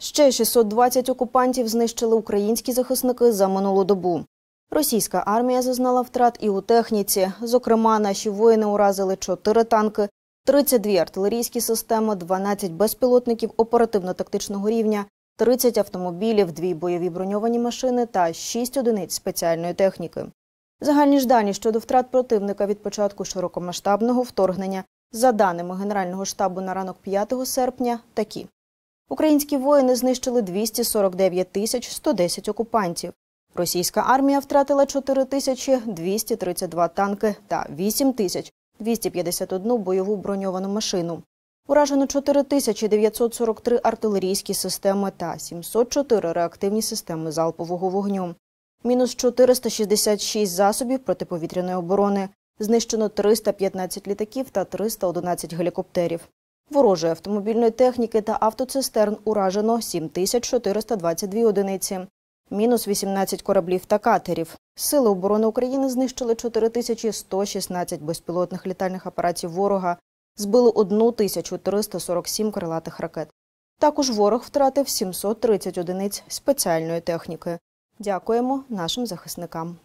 Ще 620 окупантів знищили українські захисники за минулу добу. Російська армія зазнала втрат і у техніці. Зокрема, наші воїни уразили 4 танки, 32 артилерійські системи, 12 безпілотників оперативно-тактичного рівня, 30 автомобілів, 2 бойові броньовані машини та 6 одиниць спеціальної техніки. Загальні ж дані щодо втрат противника від початку широкомасштабного вторгнення, за даними Генерального штабу на ранок 5 серпня, такі. Українські воїни знищили 249 тисяч 110 окупантів. Російська армія втратила тисячі 4232 танки та тисяч 8251 бойову броньовану машину. Уражено тисячі 4943 артилерійські системи та 704 реактивні системи залпового вогню. Мінус 466 засобів протиповітряної оборони. Знищено 315 літаків та 311 гелікоптерів. Ворожої автомобільної техніки та автоцистерн уражено 7422 одиниці, мінус 18 кораблів та катерів. Сили оборони України знищили 4116 безпілотних літальних апаратів ворога, збили 1347 крилатих ракет. Також ворог втратив 730 одиниць спеціальної техніки. Дякуємо нашим захисникам.